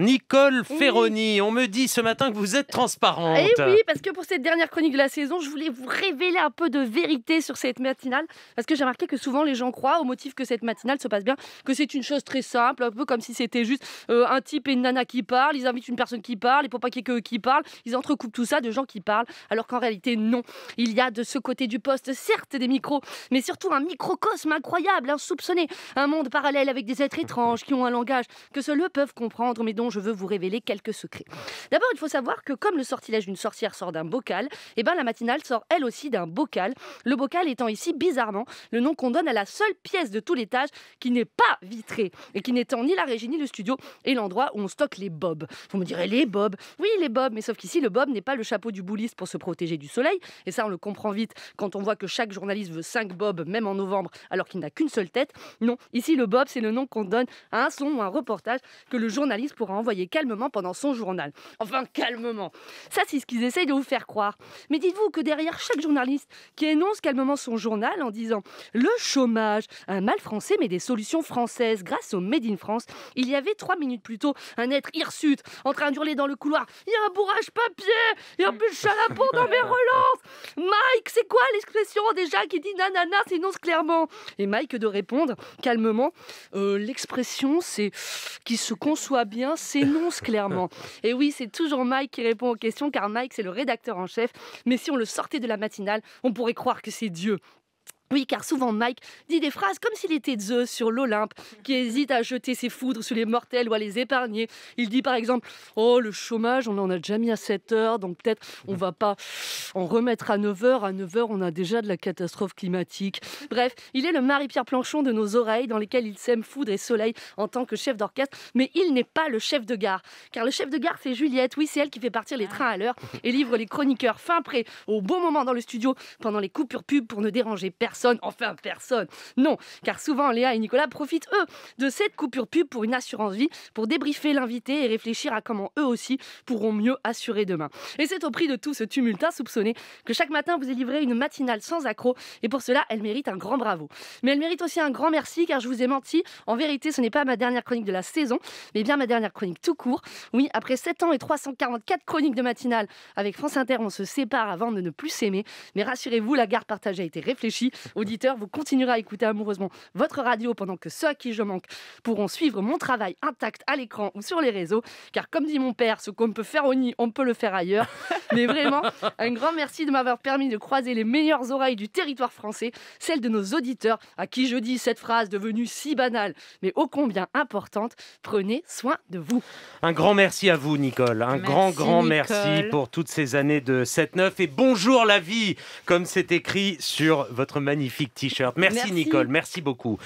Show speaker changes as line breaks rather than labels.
Nicole Ferroni, on me dit ce matin que vous êtes transparente. Et eh oui, parce que pour cette dernière chronique de la saison, je voulais vous révéler un peu de vérité sur cette matinale, parce que j'ai remarqué que souvent les gens croient, au motif que cette matinale se passe bien, que c'est une chose très simple, un peu comme si c'était juste euh, un type et une nana qui parlent, ils invitent une personne qui parle, et pour pas qu'il y ait qui parlent, ils entrecoupent tout ça de gens qui parlent, alors qu'en réalité, non. Il y a de ce côté du poste, certes, des micros, mais surtout un microcosme incroyable, insoupçonné, un monde parallèle avec des êtres étranges qui ont un langage que seuls eux peuvent comprendre, mais dont je veux vous révéler quelques secrets. D'abord, il faut savoir que comme le sortilège d'une sorcière sort d'un bocal, eh ben, la matinale sort elle aussi d'un bocal. Le bocal étant ici, bizarrement, le nom qu'on donne à la seule pièce de tout l'étage qui n'est pas vitrée et qui n'étant ni la régie ni le studio et l'endroit où on stocke les bobs. Vous me direz, les bobs Oui, les bobs, mais sauf qu'ici, le bob n'est pas le chapeau du bouliste pour se protéger du soleil. Et ça, on le comprend vite quand on voit que chaque journaliste veut 5 bobs, même en novembre, alors qu'il n'a qu'une seule tête. Non, ici, le bob, c'est le nom qu'on donne à un son ou un reportage que le journaliste pourra envoyé calmement pendant son journal. Enfin, calmement. Ça, c'est ce qu'ils essayent de vous faire croire. Mais dites-vous que derrière chaque journaliste qui énonce calmement son journal en disant le chômage, un mal français, mais des solutions françaises grâce au Made in France, il y avait trois minutes plus tôt un être hirsute en train d'hurler dans le couloir Il y a un bourrage papier, il y a un bûche à dans mes relances Mike, c'est quoi l'expression déjà qui dit nanana, s'énonce clairement Et Mike de répondre calmement euh, l'expression, c'est qui se conçoit bien s'énonce clairement. Et oui, c'est toujours Mike qui répond aux questions, car Mike, c'est le rédacteur en chef. Mais si on le sortait de la matinale, on pourrait croire que c'est Dieu. Oui, car souvent Mike dit des phrases comme s'il était Zeus sur l'Olympe, qui hésite à jeter ses foudres sur les mortels ou à les épargner. Il dit par exemple Oh, le chômage, on en a déjà mis à 7 h donc peut-être on va pas en remettre à 9 h À 9 h on a déjà de la catastrophe climatique. Bref, il est le Marie-Pierre Planchon de nos oreilles, dans lesquelles il sème foudre et soleil en tant que chef d'orchestre, mais il n'est pas le chef de gare. Car le chef de gare, c'est Juliette. Oui, c'est elle qui fait partir les trains à l'heure et livre les chroniqueurs fin prêt au bon moment dans le studio pendant les coupures pub pour ne déranger personne enfin personne. Non, car souvent Léa et Nicolas profitent eux de cette coupure pub pour une assurance vie, pour débriefer l'invité et réfléchir à comment eux aussi pourront mieux assurer demain. Et c'est au prix de tout ce tumulte insoupçonné que chaque matin vous est livré une matinale sans accroc et pour cela elle mérite un grand bravo. Mais elle mérite aussi un grand merci car je vous ai menti. En vérité, ce n'est pas ma dernière chronique de la saison, mais bien ma dernière chronique tout court. Oui, après 7 ans et 344 chroniques de matinale avec France Inter, on se sépare avant de ne plus s'aimer. Mais rassurez-vous, la garde partagée a été réfléchie. Auditeurs, vous continuerez à écouter amoureusement votre radio pendant que ceux à qui je manque pourront suivre mon travail intact à l'écran ou sur les réseaux. Car comme dit mon père, ce qu'on peut faire au nid, on peut le faire ailleurs. Mais vraiment, un grand merci de m'avoir permis de croiser les meilleures oreilles du territoire français, celles de nos auditeurs, à qui je dis cette phrase devenue si banale, mais ô combien importante. Prenez soin de vous. Un grand merci à vous, Nicole. Un grand, grand merci pour toutes ces années de 7-9 et bonjour la vie, comme c'est écrit sur votre magnifique t-shirt. Merci, Nicole, merci beaucoup.